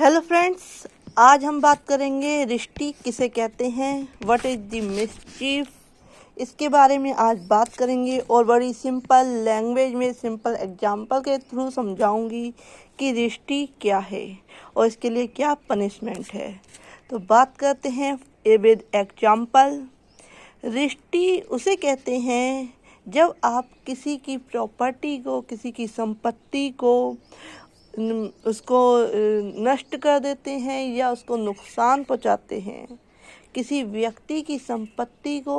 hello friends आज हम बात करेंगे रिश्ती किसे कहते हैं व्हाट इज़ द मिसचीफ इसके बारे में आज बात करेंगे और बड़ी सिंपल लैंग्वेज में सिंपल एग्जांपल के थ्रू समझाऊंगी कि रिश्ती क्या है और इसके लिए क्या पनिशमेंट है तो बात करते हैं ए विद एग्जाम्पल रिश्ती उसे कहते हैं जब आप किसी की प्रॉपर्टी को किसी की संपत्ति को उसको नष्ट कर देते हैं या उसको नुकसान पहुंचाते हैं किसी व्यक्ति की संपत्ति को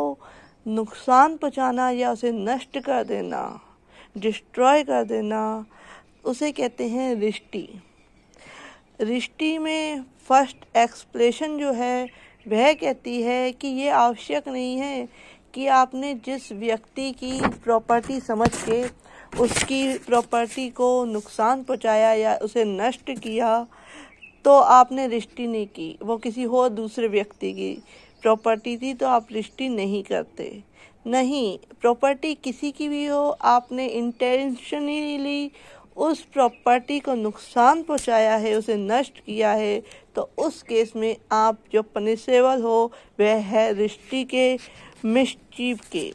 नुकसान पहुंचाना या उसे नष्ट कर देना डिस्ट्रॉय कर देना उसे कहते हैं रिश्ती रिश्ती में फर्स्ट एक्सप्लेशन जो है वह कहती है कि ये आवश्यक नहीं है कि आपने जिस व्यक्ति की प्रॉपर्टी समझ के उसकी प्रॉपर्टी को नुकसान पहुंचाया या उसे नष्ट किया तो आपने रिश्ती नहीं की वो किसी और दूसरे व्यक्ति की प्रॉपर्टी थी तो आप रिश्ती नहीं करते नहीं प्रॉपर्टी किसी की भी हो आपने इंटेंशनली उस प्रॉपर्टी को नुकसान पहुंचाया है उसे नष्ट किया है तो उस केस में आप जो पनिशेबल हो वह है रिश्ती के मिसचीफ के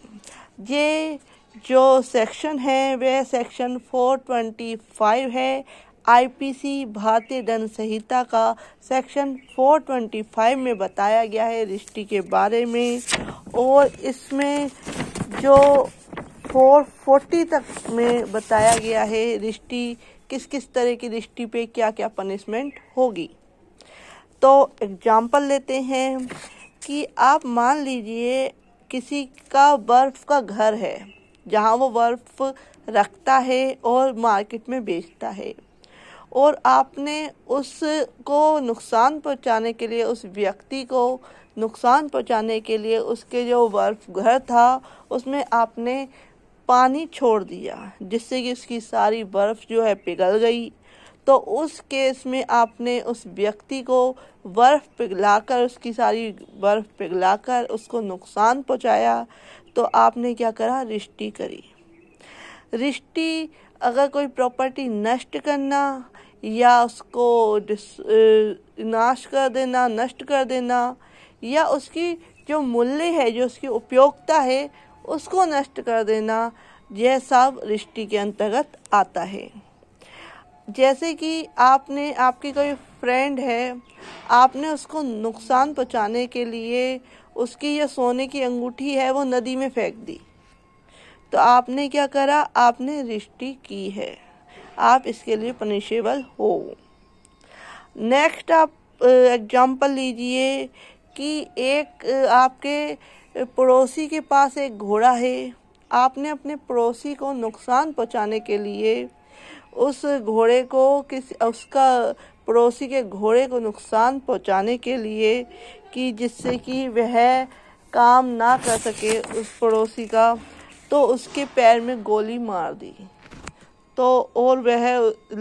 ये जो सेक्शन है वह सेक्शन 425 है आईपीसी भारतीय दंड संहिता का सेक्शन 425 में बताया गया है रिश्ती के बारे में और इसमें जो 440 तक में बताया गया है रिश्ती किस किस तरह की रिश्ती पे क्या क्या पनिशमेंट होगी तो एग्जाम्पल लेते हैं कि आप मान लीजिए किसी का बर्फ़ का घर है जहाँ वो बर्फ़ रखता है और मार्केट में बेचता है और आपने उसको नुकसान पहुँचाने के लिए उस व्यक्ति को नुकसान पहुँचाने के लिए उसके जो बर्फ घर था उसमें आपने पानी छोड़ दिया जिससे कि उसकी सारी बर्फ़ जो है पिघल गई तो उस केस में आपने उस व्यक्ति को बर्फ़ पिघलाकर उसकी सारी बर्फ़ पिघलाकर उसको नुकसान पहुंचाया तो आपने क्या करा रिश्ती करी रिश्ती अगर कोई प्रॉपर्टी नष्ट करना या उसको नाश कर देना नष्ट कर देना या उसकी जो मूल्य है जो उसकी उपयोगिता है उसको नष्ट कर देना यह सब रिश्ती के अंतर्गत आता है जैसे कि आपने आपकी कोई फ्रेंड है आपने उसको नुकसान पहुंचाने के लिए उसकी यह सोने की अंगूठी है वो नदी में फेंक दी तो आपने क्या करा आपने रिश्ती की है आप इसके लिए पनिशेबल हो नेक्स्ट आप एग्जांपल लीजिए कि एक आपके पड़ोसी के पास एक घोड़ा है आपने अपने पड़ोसी को नुकसान पहुंचाने के लिए उस घोड़े को किस उसका पड़ोसी के घोड़े को नुकसान पहुंचाने के लिए कि जिससे कि वह काम ना कर सके उस पड़ोसी का तो उसके पैर में गोली मार दी तो और वह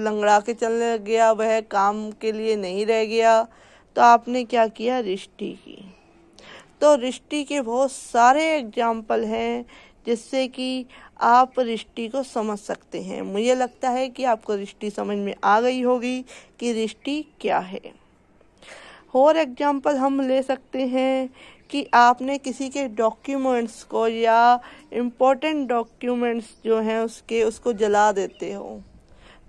लंगड़ा के चलने लग गया वह काम के लिए नहीं रह गया तो आपने क्या किया रिश्ती की तो रिश्ती के बहुत सारे एग्जाम्पल हैं जिससे कि आप रिश्ती को समझ सकते हैं मुझे लगता है कि आपको रिश्ती समझ में आ गई होगी कि रिश्ती क्या है और एग्जांपल हम ले सकते हैं कि आपने किसी के डॉक्यूमेंट्स को या इम्पोर्टेंट डॉक्यूमेंट्स जो हैं उसके उसको जला देते हो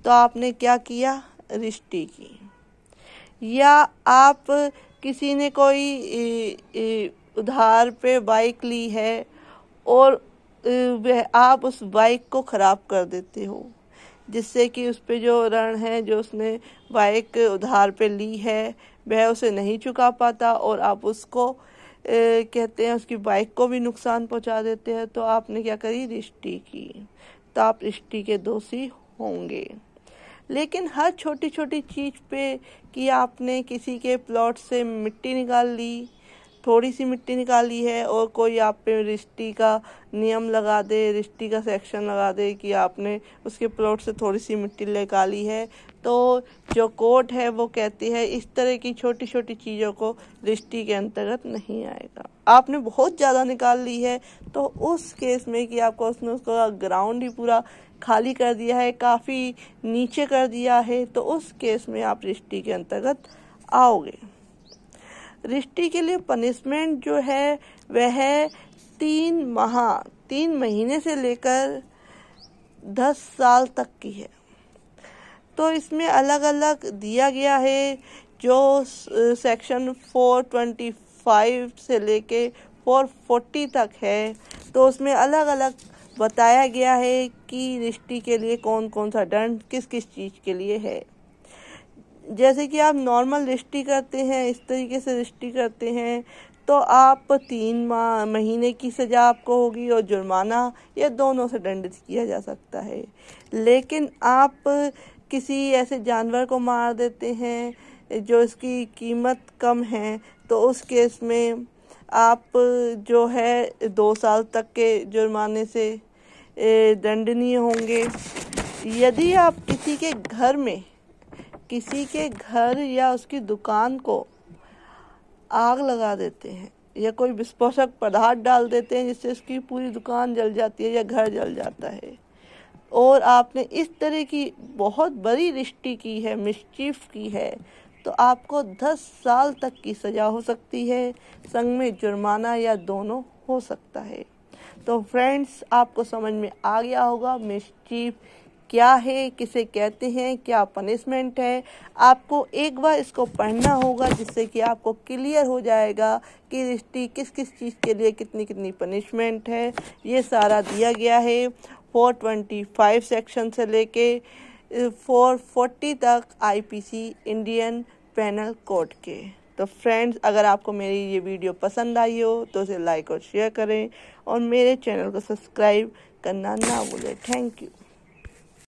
तो आपने क्या किया रिश्ती की या आप किसी ने कोई उधार पे बाइक ली है और वह आप उस बाइक को ख़राब कर देते हो जिससे कि उस पर जो ऋण है जो उसने बाइक उधार पे ली है वह उसे नहीं चुका पाता और आप उसको ए, कहते हैं उसकी बाइक को भी नुकसान पहुंचा देते हैं तो आपने क्या करी रिश्ती की तो आप रिश्ती के दोषी होंगे लेकिन हर छोटी छोटी चीज़ पे कि आपने किसी के प्लॉट से मिट्टी निकाल ली थोड़ी सी मिट्टी निकाली है और कोई आप पे रिश्ती का नियम लगा दे रिश्ती का सेक्शन लगा दे कि आपने उसके प्लॉट से थोड़ी सी मिट्टी निकाली है तो जो कोर्ट है वो कहती है इस तरह की छोटी छोटी चीज़ों को रिश्ती के अंतर्गत नहीं आएगा आपने बहुत ज़्यादा निकाल ली है तो उस केस में कि आपको उसने उसका ग्राउंड ही पूरा खाली कर दिया है काफ़ी नीचे कर दिया है तो उस केस में आप रिश्ती के अंतर्गत आओगे रिष्टि के लिए पनिशमेंट जो है वह तीन माह तीन महीने से लेकर दस साल तक की है तो इसमें अलग अलग दिया गया है जो सेक्शन फोर ट्वेंटी फाइव से लेके फोर फोर्टी तक है तो उसमें अलग अलग बताया गया है कि रिश्ती के लिए कौन कौन सा दंड किस किस चीज़ के लिए है जैसे कि आप नॉर्मल रिश्ती करते हैं इस तरीके से रिश्ती करते हैं तो आप तीन माह महीने की सज़ा आपको होगी और जुर्माना या दोनों से दंडित किया जा सकता है लेकिन आप किसी ऐसे जानवर को मार देते हैं जो इसकी कीमत कम है तो उस केस में आप जो है दो साल तक के जुर्माने से दंडनीय होंगे यदि आप किसी के घर में किसी के घर या उसकी दुकान को आग लगा देते हैं या कोई विस्फोटक पदार्थ डाल देते हैं जिससे उसकी पूरी दुकान जल जाती है या घर जल जाता है और आपने इस तरह की बहुत बड़ी रिश्ती की है मिशीफ़ की है तो आपको दस साल तक की सज़ा हो सकती है संग में जुर्माना या दोनों हो सकता है तो फ्रेंड्स आपको समझ में आ गया होगा मिशीफ क्या है किसे कहते हैं क्या पनिशमेंट है आपको एक बार इसको पढ़ना होगा जिससे कि आपको क्लियर हो जाएगा कि रिश्ती किस किस चीज़ के लिए कितनी कितनी पनिशमेंट है ये सारा दिया गया है फोर ट्वेंटी फाइव सेक्शन से लेके फोर फोर्टी तक आईपीसी इंडियन पैनल कोड के तो फ्रेंड्स अगर आपको मेरी ये वीडियो पसंद आई हो तो उसे लाइक और शेयर करें और मेरे चैनल को सब्सक्राइब करना ना भूलें थैंक यू